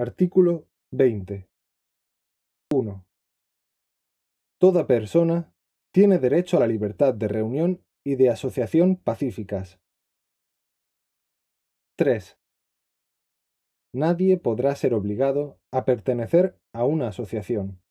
Artículo 20. 1. Toda persona tiene derecho a la libertad de reunión y de asociación pacíficas. 3. Nadie podrá ser obligado a pertenecer a una asociación.